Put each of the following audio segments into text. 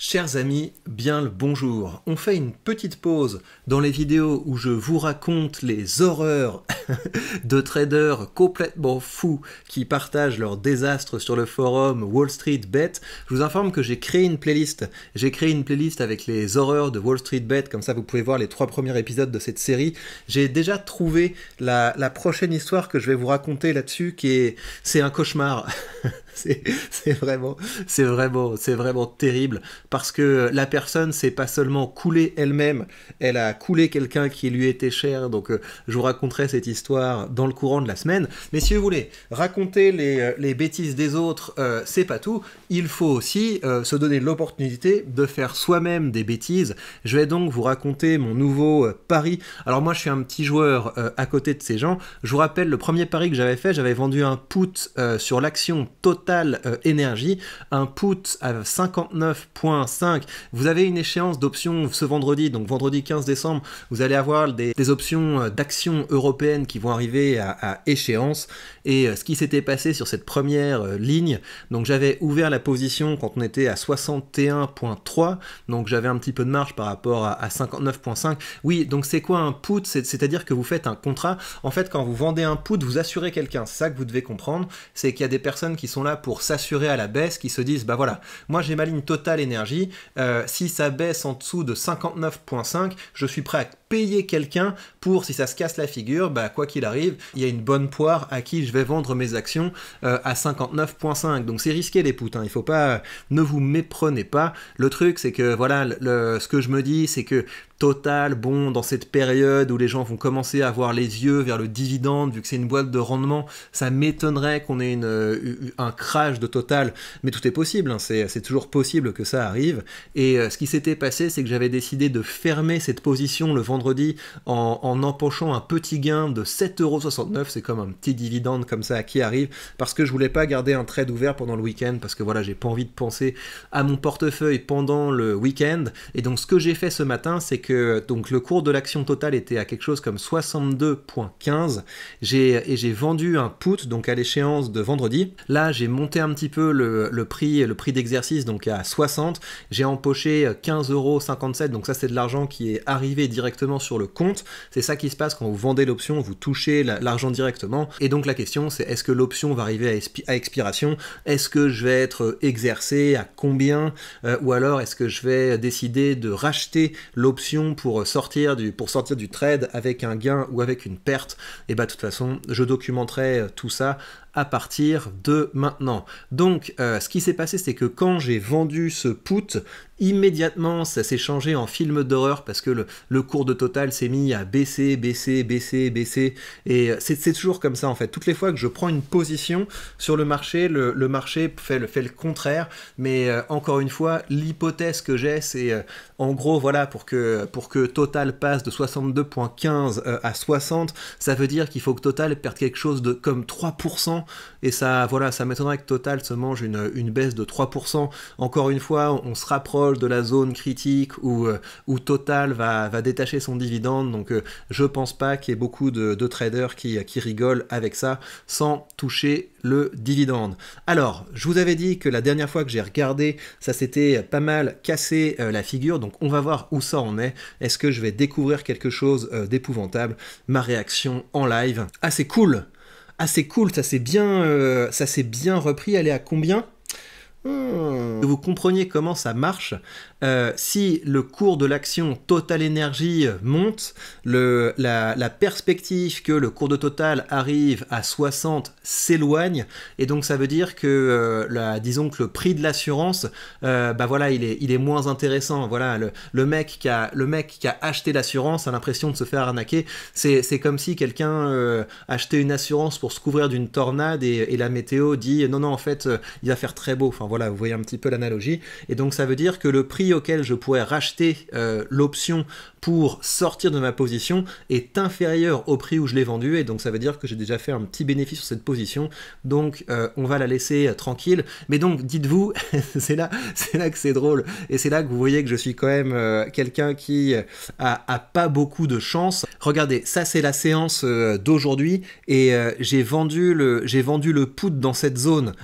Chers amis, bien le bonjour. On fait une petite pause dans les vidéos où je vous raconte les horreurs de traders complètement fous qui partagent leurs désastres sur le forum Wall Street Bet. Je vous informe que j'ai créé une playlist. J'ai créé une playlist avec les horreurs de Wall Street Bet, comme ça vous pouvez voir les trois premiers épisodes de cette série. J'ai déjà trouvé la, prochaine histoire que je vais vous raconter là-dessus, qui est... C'est un cauchemar. c'est vraiment, c'est vraiment, c'est vraiment terrible parce que la personne s'est pas seulement coulée elle-même, elle a coulé quelqu'un qui lui était cher. Donc euh, je vous raconterai cette histoire dans le courant de la semaine. Mais si vous voulez raconter les, euh, les bêtises des autres, euh, c'est pas tout. Il faut aussi se donner l'opportunité de faire soi-même des bêtises. Je vais donc vous raconter mon nouveau pari. Alors moi je suis un petit joueur à côté de ces gens. Je vous rappelle le premier pari que j'avais fait, j'avais vendu un put sur l'action Total Energy un put à 59 points 5. Vous avez une échéance d'options ce vendredi, donc vendredi 15 décembre, vous allez avoir des, options euh, d'actions européennes qui vont arriver à, échéance. Et euh, ce qui s'était passé sur cette première euh, ligne, donc j'avais ouvert la position quand on était à 61.3, donc j'avais un petit peu de marge par rapport à, à 59.5. Oui, donc c'est quoi un put C'est-à-dire que vous faites un contrat. En fait, quand vous vendez un put, vous assurez quelqu'un. C'est ça que vous devez comprendre, c'est qu'il y a des personnes qui sont là pour s'assurer à la baisse, qui se disent, bah voilà, moi j'ai ma ligne totale énergie euh, si ça baisse en dessous de 59.5, je suis prêt à payer quelqu'un pour, si ça se casse la figure, bah, quoi qu'il arrive, il y a une bonne poire à qui je vais vendre mes actions euh, à 59.5. Donc c'est risqué les poutins, hein. il faut pas, euh, ne vous méprenez pas. Le truc c'est que voilà, ce que je me dis c'est que Total, bon, dans cette période où les gens vont commencer à avoir les yeux vers le dividende, vu que c'est une boîte de rendement, ça m'étonnerait qu'on ait une, euh, un crash de Total, mais tout est possible, hein. c'est toujours possible que ça arrive. Et ce qui s'était passé, c'est que j'avais décidé de fermer cette position le vendredi vendredi en, empochant un petit gain de 7,69€. C'est comme un petit dividende comme ça qui arrive parce que je voulais pas garder un trade ouvert pendant le week-end parce que voilà, j'ai pas envie de penser à mon portefeuille pendant le week-end. Et donc, ce que j'ai fait ce matin, c'est que donc le cours de l'action totale était à quelque chose comme 62,15. J'ai, et j'ai vendu un put donc à l'échéance de vendredi. Là, j'ai monté un petit peu le, le prix, le prix d'exercice donc à 60. J'ai empoché 15,57€. Donc ça, c'est de l'argent qui est arrivé directement sur le compte. C'est ça qui se passe quand vous vendez l'option, vous touchez l'argent directement. Et donc la question c'est est-ce que l'option va arriver à, expiration Est-ce que je vais être euh, exercé À combien euh, Ou alors est-ce que je vais décider de racheter l'option pour euh, sortir, du, pour sortir du trade avec un gain ou avec une perte Et eh bah ben, de toute façon, je documenterai tout ça à partir de maintenant. Donc euh, ce qui s'est passé c'est que quand j'ai vendu ce put, immédiatement ça s'est changé en film d'horreur parce que le, cours de total s'est mis à baisser, baisser, baisser, baisser. Et euh, c'est toujours comme ça en fait. Toutes les fois que je prends une position sur le marché, le, marché fait le, fait contraire. Mais euh, encore une fois, l'hypothèse que j'ai c'est en gros voilà pour que, pour que total passe de 62.15 à 60, ça veut dire qu'il faut que total perde quelque chose de comme 3% et ça voilà ça m'étonnerait que Total se mange une, baisse de 3%. Encore une fois, on, se rapproche de la zone critique où, euh, Total va, détacher son dividende, donc euh, je pense pas qu'il y ait beaucoup de, traders qui, rigolent avec ça sans toucher le dividende. Alors, je vous avais dit que la dernière fois que j'ai regardé, ça s'était pas mal cassé euh, la figure, donc on va voir où ça en est. Est-ce que je vais découvrir quelque chose d'épouvantable Ma réaction en live. Ah, c'est cool assez ah, cool, ça s'est bien, euh, ça bien repris. Elle est à combien hmm. vous compreniez comment ça marche, euh, si le cours de l'action Total Energy monte, le, la, perspective que le cours de Total arrive à 60 s'éloigne, et donc ça veut dire que, euh, la, disons que le prix de l'assurance, euh, bah voilà, il est, il est moins intéressant. Voilà, le, mec, qui a, le mec qui a acheté l'assurance a l'impression de se faire arnaquer. C'est comme si quelqu'un achetait une assurance pour se couvrir d'une tornade et, et, la météo dit non, non, en fait, il va faire très beau. Enfin voilà, vous voyez un petit peu l'analogie. Et donc ça veut dire que le prix auquel je pourrais racheter euh, l'option pour sortir de ma position est inférieur au prix où je l'ai vendu et donc ça veut dire que j'ai déjà fait un petit bénéfice sur cette position donc euh, on va la laisser euh, tranquille mais donc dites-vous c'est là c'est là que c'est drôle et c'est là que vous voyez que je suis quand même quelqu'un qui a, a, pas beaucoup de chance regardez ça c'est la séance d'aujourd'hui et j'ai vendu le j'ai vendu le put dans cette zone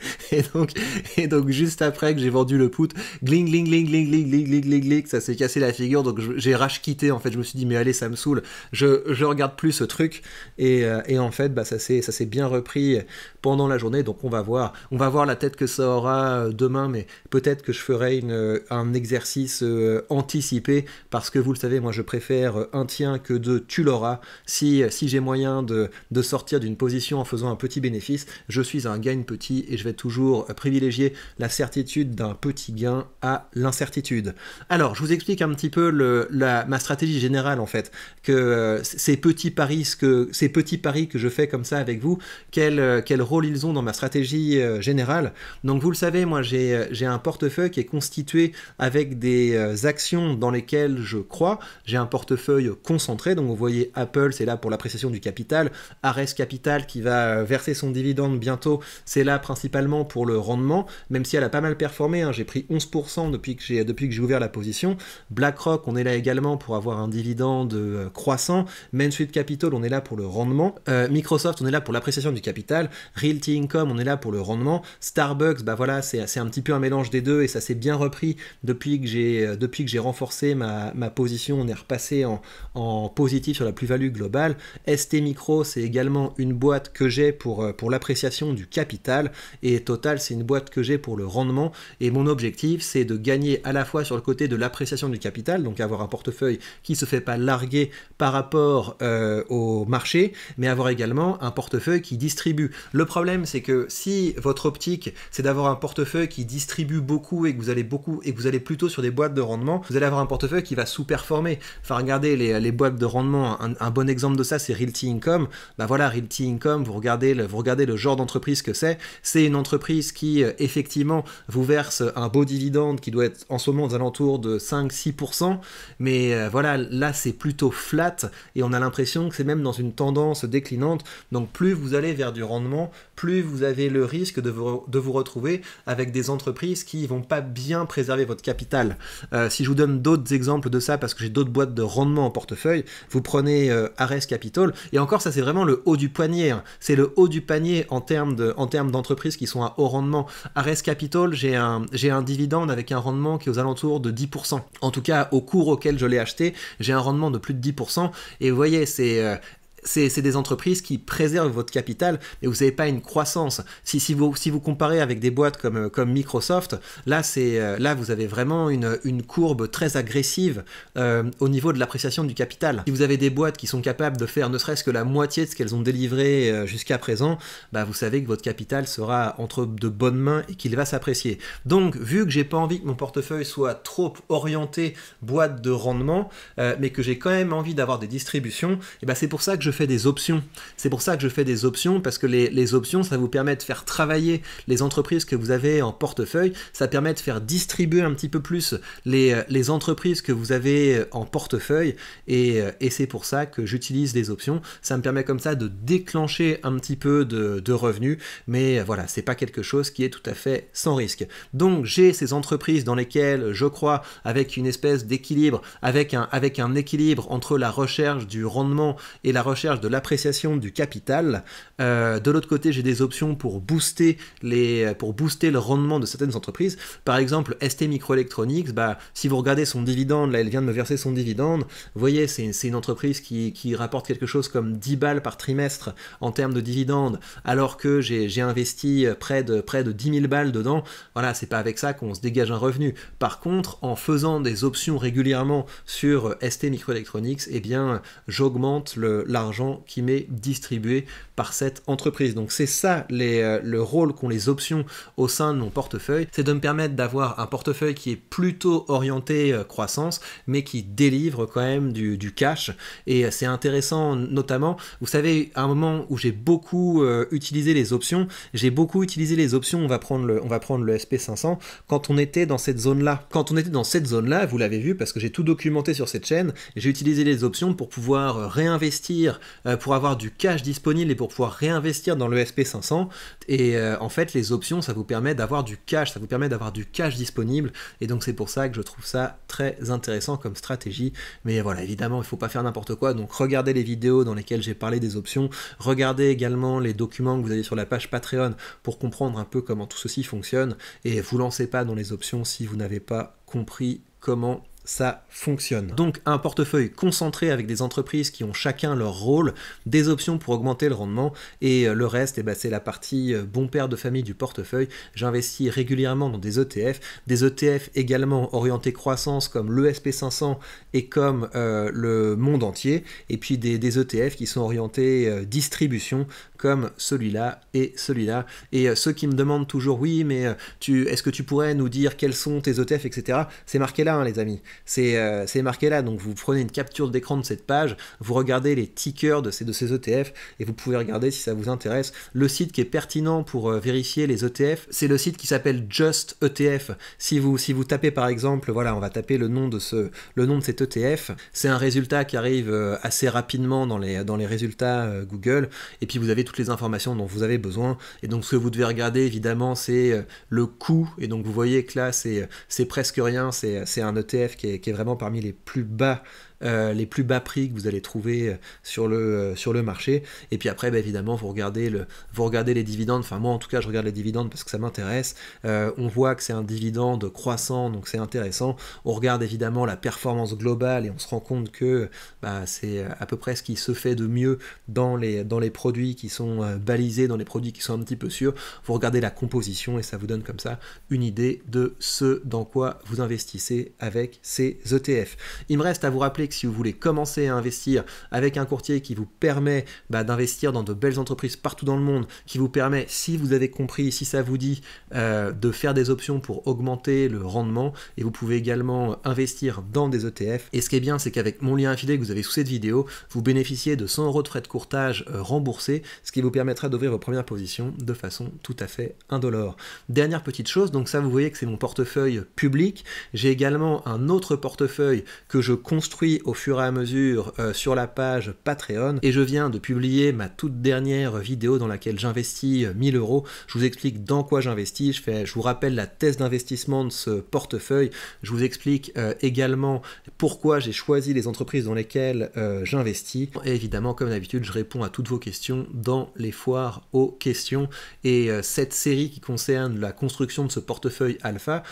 Et donc, et donc juste après que j'ai vendu le put, gling, gling, gling, gling, gling, gling, gling, gling, ça s'est cassé la figure. Donc j'ai rage quitté, en fait. Je me suis dit, mais allez, ça me saoule. Je, je regarde plus ce truc. Et, euh, et en fait, bah, ça s'est bien repris pendant la journée. Donc on va voir. On va voir la tête que ça aura euh, demain, mais peut-être que je ferai une, euh, un exercice anticipé parce que vous le savez, moi je préfère un tien que deux tu l'auras. Si, si j'ai moyen de, de sortir d'une position en faisant un petit bénéfice, je suis un gain petit et je vais toujours privilégier la certitude d'un petit gain à l'incertitude. Alors, je vous explique un petit peu ma stratégie générale en fait, que euh, ces petits paris que ces petits paris que je fais comme ça avec vous, quel, euh, quel rôle ils ont dans ma stratégie euh, générale. Donc vous le savez, moi j'ai un portefeuille qui est constitué avec des actions dans lesquelles je crois. J'ai un portefeuille concentré, donc vous voyez Apple, c'est là pour l'appréciation du capital, Ares Capital qui va verser son dividende bientôt, c'est là principalement pour le rendement, même si elle a pas mal performé. Hein. j'ai pris 11% depuis que j'ai depuis que j'ai ouvert la position. BlackRock, on est là également pour avoir un dividende euh, croissant. Main Capital, on est là pour le rendement. Euh, Microsoft, on est là pour l'appréciation du capital. Realty Income, on est là pour le rendement. Starbucks, bah voilà, c'est un petit peu un mélange des deux et ça s'est bien repris depuis que j'ai euh, depuis que j'ai renforcé ma, position. On est repassé en, en positif sur la plus-value globale. ST Micro, c'est également une boîte que j'ai pour, pour l'appréciation du capital. Et Total, c'est une boîte que j'ai pour le rendement. Et mon objectif, c'est de gagner à la fois sur le côté de l'appréciation du capital, donc avoir un portefeuille qui ne se fait pas larguer par rapport euh, au marché, mais avoir également un portefeuille qui distribue. Le problème, c'est que si votre optique, c'est d'avoir un portefeuille qui distribue beaucoup et que vous allez beaucoup et vous allez plutôt sur des boîtes de rendement, vous allez avoir un portefeuille qui va sous-performer. Enfin, regardez les, boîtes de rendement. Un, bon exemple de ça, c'est Realty Income. Bah voilà, Realty Income, vous regardez le, vous regardez le genre d'entreprise que c'est. C'est une entreprise qui, euh, effectivement, vous verse un beau dividende qui doit être en ce moment aux alentours de 5-6%, mais euh, voilà, là c'est plutôt flat et on a l'impression que c'est même dans une tendance déclinante. Donc plus vous allez vers du rendement, plus vous avez le risque de vous, de vous retrouver avec des entreprises qui vont pas bien préserver votre capital. Euh, si je vous donne d'autres exemples de ça, parce que j'ai d'autres boîtes de rendement en portefeuille, vous prenez euh, Ares Capital, et encore ça c'est vraiment le haut du poignet, hein. c'est le haut du panier en termes d'entreprises de, en qui sont à haut rendement. Ares Capital, j'ai un, j'ai un dividende avec un rendement qui est aux alentours de 10%. En tout cas, au cours auquel je l'ai acheté, j'ai un rendement de plus de 10%. Et vous voyez, c'est euh, c'est des entreprises qui préservent votre capital, mais vous n'avez pas une croissance. Si, si, vous, si vous comparez avec des boîtes comme, euh, comme Microsoft, là, euh, là, vous avez vraiment une, courbe très agressive euh, au niveau de l'appréciation du capital. Si vous avez des boîtes qui sont capables de faire ne serait-ce que la moitié de ce qu'elles ont délivré jusqu'à présent, bah, vous savez que votre capital sera entre de bonnes mains et qu'il va s'apprécier. Donc, vu que j'ai pas envie que mon portefeuille soit trop orienté boîte de rendement, mais que j'ai quand même envie d'avoir des distributions, eh bah, c'est pour ça que je fais des options. C'est pour ça que je fais des options, parce que les, options, ça vous permet de faire travailler les entreprises que vous avez en portefeuille, ça permet de faire distribuer un petit peu plus les, entreprises que vous avez en portefeuille, et, c'est pour ça que j'utilise des options. Ça me permet comme ça de déclencher un petit peu de, revenus, mais voilà, c'est pas quelque chose qui est tout à fait sans risque. Donc j'ai ces entreprises dans lesquelles je crois avec une espèce d'équilibre, avec un, avec un équilibre entre la recherche du rendement et la recherche de l'appréciation du capital. Euh, de l'autre côté, j'ai des options pour booster, les, pour booster le rendement de certaines entreprises. Par exemple, ST Microelectronics, bah, si vous regardez son dividende, là, elle vient de me verser son dividende. Vous voyez, c'est une entreprise qui, qui, rapporte quelque chose comme 10 balles par trimestre en termes de dividende, alors que j'ai investi près de, près de 10 000 balles dedans. Voilà, c'est pas avec ça qu'on se dégage un revenu. Par contre, en faisant des options régulièrement sur ST Microelectronics, et eh bien, j'augmente l'argent argent qui m'est distribué par cette entreprise. Donc c'est ça euh, le rôle qu'ont les options au sein de mon portefeuille, c'est de me permettre d'avoir un portefeuille qui est plutôt orienté euh, croissance, mais qui délivre quand même du, cash. Et euh, c'est intéressant notamment, vous savez, à un moment où j'ai beaucoup utilisé les options, j'ai beaucoup utilisé les options, on va prendre le, on va prendre le SP500, quand on était dans cette zone-là. Quand on était dans cette zone-là, vous l'avez vu, parce que j'ai tout documenté sur cette chaîne, j'ai utilisé les options pour pouvoir réinvestir euh, pour avoir du cash disponible et pour pouvoir réinvestir dans lesp 500 Et euh, en fait, les options, ça vous permet d'avoir du cash, ça vous permet d'avoir du cash disponible. Et donc, c'est pour ça que je trouve ça très intéressant comme stratégie. Mais voilà, évidemment, il ne faut pas faire n'importe quoi. Donc, regardez les vidéos dans lesquelles j'ai parlé des options. Regardez également les documents que vous avez sur la page Patreon pour comprendre un peu comment tout ceci fonctionne. Et vous lancez pas dans les options si vous n'avez pas compris comment ça fonctionne. Donc un portefeuille concentré avec des entreprises qui ont chacun leur rôle, des options pour augmenter le rendement et euh, le reste, eh ben, c'est la partie euh, bon père de famille du portefeuille. J'investis régulièrement dans des ETF, des ETF également orientés croissance comme l'ESP500 et comme euh, le monde entier, et puis des, ETF e qui sont orientés distribution comme celui-là et celui-là. Et ceux qui me demandent toujours oui mais est-ce que tu pourrais nous dire quels sont tes ETF, etc. C'est marqué là hein, les amis. Euh, c'est marqué là. Donc vous prenez une capture d'écran de cette page, vous regardez les tickers de ces, de ces ETF et vous pouvez regarder si ça vous intéresse. Le site qui est pertinent pour euh, vérifier les ETF, c'est le site qui s'appelle Just ETF. Si vous, si vous tapez par exemple, voilà, on va taper le nom de, ce, le nom de cet ETF, c'est un résultat qui arrive euh, assez rapidement dans les, dans les résultats Google et puis vous avez toutes les informations dont vous avez besoin. Et donc ce que vous devez regarder évidemment, c'est le coût. Et donc vous voyez que là, c'est presque rien, c'est un ETF qui qui est, vraiment parmi les plus bas euh, les plus bas prix que vous allez trouver euh, sur le, euh, sur le marché. Et puis après, bah, évidemment, vous regardez, le, vous regardez les dividendes. Enfin, moi, en tout cas, je regarde les dividendes parce que ça m'intéresse. on voit que c'est un dividende croissant, donc c'est intéressant. On regarde évidemment la performance globale et on se rend compte que bah, c'est à peu près ce qui se fait de mieux dans les, dans les produits qui sont balisés, dans les produits qui sont un petit peu sûrs. Vous regardez la composition et ça vous donne comme ça une idée de ce dans quoi vous investissez avec ces ETF. Il me reste à vous rappeler si vous voulez commencer à investir avec un courtier qui vous permet bah, d'investir dans de belles entreprises partout dans le monde, qui vous permet, si vous avez compris, si ça vous dit, euh, de faire des options pour augmenter le rendement, et vous pouvez également investir dans des ETF. Et ce qui est bien, c'est qu'avec mon lien affilié que vous avez sous cette vidéo, vous bénéficiez de 100 euros de frais de courtage euh, remboursés, ce qui vous permettra d'ouvrir vos premières positions de façon tout à fait indolore. Dernière petite chose, donc ça vous voyez que c'est mon portefeuille public. J'ai également un autre portefeuille que je construis au fur et à mesure euh, sur la page Patreon et je viens de publier ma toute dernière vidéo dans laquelle j'investis 1000 euh, euros. Je vous explique dans quoi j'investis, je, je vous rappelle la thèse d'investissement de ce portefeuille, je vous explique euh, également pourquoi j'ai choisi les entreprises dans lesquelles j'investis et évidemment comme d'habitude je réponds à toutes vos questions dans les foires aux questions et cette série qui concerne la construction de ce portefeuille alpha,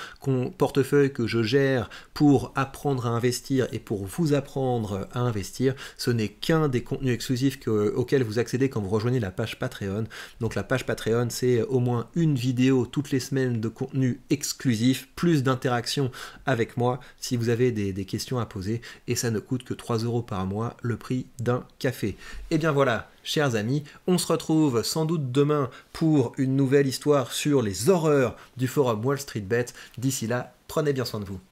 portefeuille que je gère pour apprendre à investir et pour vous apprendre à investir. Ce n'est qu'un des contenus exclusifs que, auxquels vous accédez quand vous rejoignez la page Patreon. Donc la page Patreon, c'est au moins une vidéo toutes les semaines de contenu exclusif, plus d'interactions avec moi si vous avez des, questions à poser. Et ça ne coûte que 3 euros par mois, le prix d'un café. Et eh bien voilà, chers amis, on se retrouve sans doute demain pour une nouvelle histoire sur les horreurs du forum Wall Street Bet. D'ici là, prenez bien soin de vous.